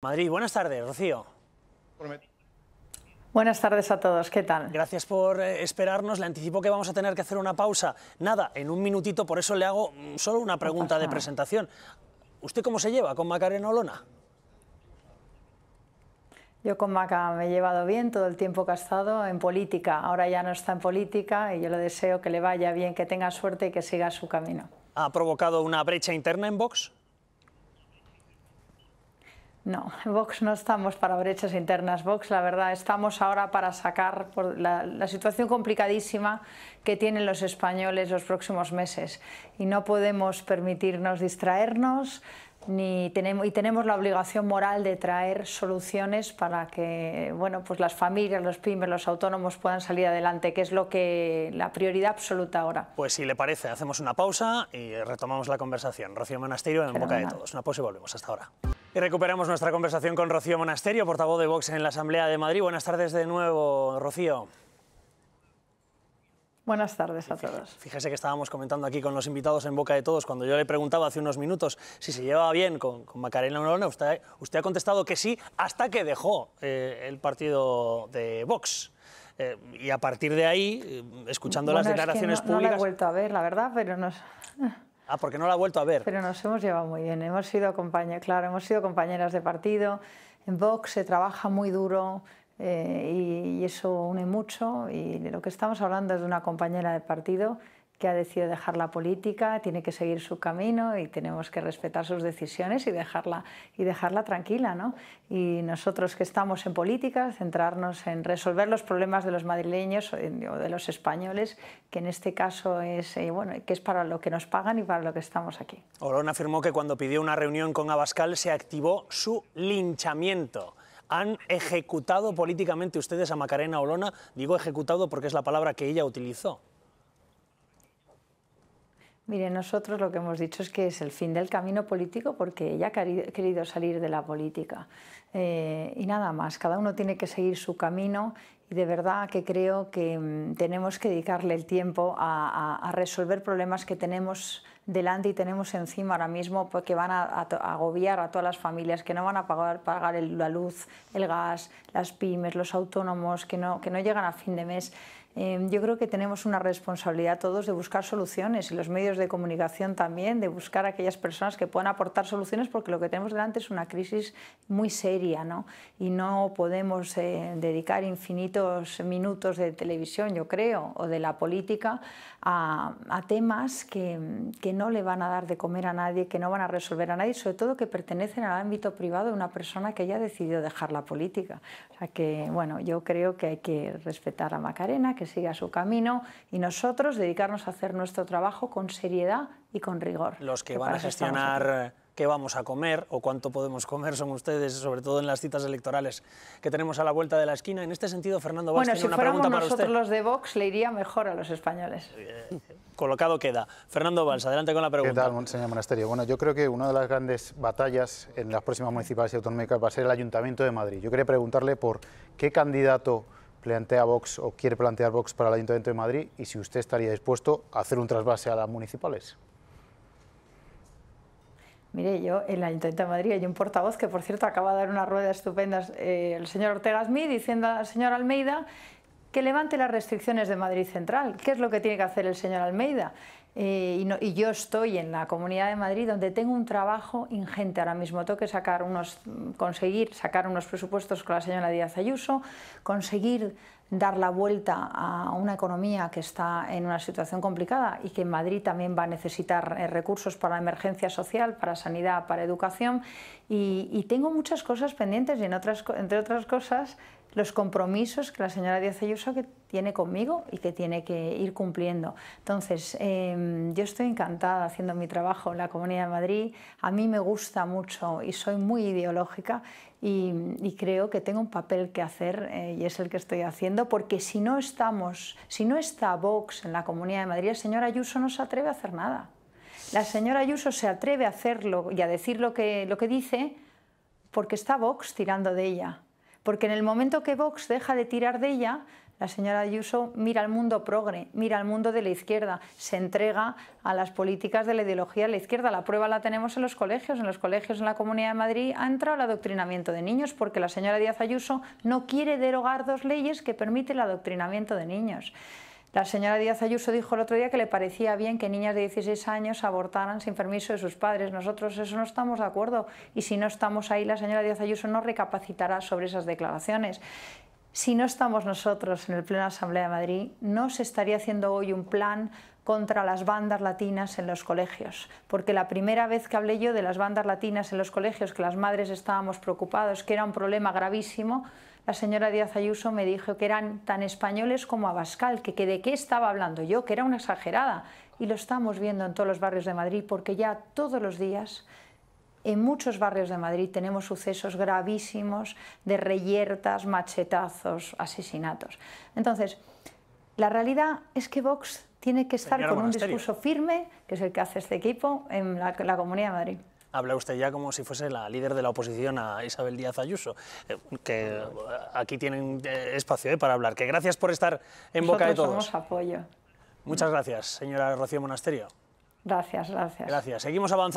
Madrid, buenas tardes, Rocío. Buenas tardes a todos, ¿qué tal? Gracias por eh, esperarnos, le anticipo que vamos a tener que hacer una pausa, nada, en un minutito, por eso le hago mm, solo una pregunta de presentación. ¿Usted cómo se lleva con Macarena Olona? Yo con Maca me he llevado bien todo el tiempo que ha estado en política. Ahora ya no está en política y yo le deseo que le vaya bien, que tenga suerte y que siga su camino. ¿Ha provocado una brecha interna en Vox? No, Vox no estamos para brechas internas. Vox, la verdad, estamos ahora para sacar la, situación complicadísima que tienen los españoles los próximos meses. Y no podemos permitirnos distraernos ni tenemos, y tenemos la obligación moral de traer soluciones para que bueno, pues las familias, los pymes, los autónomos puedan salir adelante, que es lo que la prioridad absoluta ahora. Pues si le parece, hacemos una pausa y retomamos la conversación. Rocío Monasterio en boca de todos. Una pausa y volvemos. Hasta ahora. Y recuperamos nuestra conversación con Rocío Monasterio, portavoz de Vox en la Asamblea de Madrid. Buenas tardes de nuevo, Rocío. Buenas tardes a todos. Fíjese que estábamos comentando aquí con los invitados en boca de todos, cuando yo le preguntaba hace unos minutos si se llevaba bien con, Macarena Olona, usted, usted, ha contestado que sí, hasta que dejó eh, el partido de Vox. Eh, y a partir de ahí, eh, escuchando las declaraciones públicas... No la he vuelto a ver, la verdad, pero no... Ah, porque no la ha vuelto a ver. Pero nos hemos llevado muy bien, hemos sido compañeras, claro, hemos sido compañeras de partido. En Vox se trabaja muy duro eh, y, y eso une mucho y de lo que estamos hablando es de una compañera de partido que ha decidido dejar la política, tiene que seguir su camino y tenemos que respetar sus decisiones y dejarla, y dejarla tranquila. ¿no? Y nosotros que estamos en política, centrarnos en resolver los problemas de los madrileños o de los españoles, que en este caso es, eh, bueno, que es para lo que nos pagan y para lo que estamos aquí. Olona afirmó que cuando pidió una reunión con Abascal se activó su linchamiento han ejecutado políticamente ustedes a Macarena Olona, digo ejecutado porque es la palabra que ella utilizó. Mire, nosotros lo que hemos dicho es que es el fin del camino político porque ella ha querido salir de la política. Eh, y nada más, cada uno tiene que seguir su camino y de verdad que creo que mm, tenemos que dedicarle el tiempo a, resolver problemas que tenemos delante y tenemos encima ahora mismo porque pues, van a, agobiar a todas las familias que no van a pagar, la luz, el gas, las pymes, los autónomos que no, que no llegan a fin de mes. Em, yo creo que tenemos una responsabilidad todos de buscar soluciones y los medios de comunicación también, de buscar a aquellas personas que puedan aportar soluciones porque lo que tenemos delante es una crisis muy seria ¿no? y no podemos eh, dedicar infinito minutos de televisión, yo creo, o de la política, a, temas que, que, no le van a dar de comer a nadie, que no van a resolver a nadie, sobre todo que pertenecen al ámbito privado de una persona que ya decidido dejar la política. O sea que, bueno, yo creo que hay que respetar a Macarena, que siga su camino y nosotros dedicarnos a hacer nuestro trabajo con seriedad y con rigor. Los que van a gestionar qué vamos a comer o cuánto podemos comer son ustedes, sobre todo en las citas electorales que tenemos a la vuelta de la esquina. En este sentido, Fernando Valls, bueno, si una pregunta para usted. nosotros los de Vox le iría mejor a los españoles. colocado queda. Fernando Valls, adelante con la pregunta. ¿Qué tal, señor Monasterio? Bueno, yo creo que una de las grandes batallas en las próximas municipales y autonómicas va a ser el Ayuntamiento de Madrid. Yo quería preguntarle por qué candidato plantea Vox o quiere plantear Vox para el Ayuntamiento de Madrid y si usted estaría dispuesto a hacer un trasvase a las municipales. Mire, yo en la Ayuntamiento de Madrid hay un portavoz que, por cierto, acaba de dar una rueda estupenda, eh, el señor Ortega Smith, diciendo al señor Almeida que levante las restricciones de Madrid Central. ¿Qué es lo que tiene que hacer el señor Almeida? Eh, y, yo estoy en la Comunidad de Madrid donde tengo un trabajo ingente ahora mismo. Tengo que sacar unos, mm, conseguir sacar unos presupuestos con la señora Díaz Ayuso, conseguir dar la vuelta a una economía que está en una situación complicada y que en Madrid también va a necesitar eh, recursos para la emergencia social, para sanidad, para educación y, tengo muchas cosas pendientes y entre otras cosas los compromisos que la señora Díaz Ayuso que tiene conmigo y que tiene que ir cumpliendo. Entonces, em, yo estoy encantada haciendo mi trabajo en la Comunidad de Madrid, a mí me gusta mucho y soy muy ideológica y, creo que tengo un papel que hacer eh, y es el que estoy haciendo, porque si no estamos, si no está Vox en la Comunidad de Madrid, la señora Ayuso no se atreve a hacer nada. La señora Ayuso se atreve a hacerlo y a decir lo que, lo que dice porque está Vox tirando de ella. Porque en el momento que Vox deja de tirar de ella, la señora Ayuso mira al mundo progre, mira al mundo de la izquierda, se entrega a las políticas de la ideología de la izquierda. La prueba la tenemos en los colegios. En los colegios en la Comunidad de Madrid ha entrado el adoctrinamiento de niños porque la señora Díaz Ayuso no quiere derogar dos leyes que permiten el adoctrinamiento de niños. La señora Díaz Ayuso dijo el otro día que le parecía bien que niñas de 16 años abortaran sin permiso de sus padres. Nosotros eso no estamos de acuerdo y si no estamos ahí, la señora Díaz Ayuso no recapacitará sobre esas declaraciones. Si no estamos nosotros en el Pleno Asamblea de Madrid, no se estaría haciendo hoy un plan contra las bandas latinas en los colegios, porque la primera vez que hablé yo de las bandas latinas en los colegios, que las madres estábamos preocupados, que era un problema gravísimo, la señora Díaz Ayuso me dijo que eran tan españoles como Abascal, que, que de qué estaba hablando yo, que era una exagerada. Y lo estamos viendo en todos los barrios de Madrid, porque ya todos los días en muchos barrios de Madrid tenemos sucesos gravísimos de reyertas, machetazos, asesinatos. Entonces, la realidad es que Vox tiene que estar con un discurso firme, que es el que hace este equipo en la Comunidad de Madrid habla usted ya como si fuese la líder de la oposición a Isabel Díaz Ayuso, eh, que eh, aquí tienen eh, espacio para hablar. Que gracias por estar en boca de todos. Somos apoyo. Muchas gracias, señora Rocío Monasterio. Gracias, gracias. Gracias. Seguimos avanzando.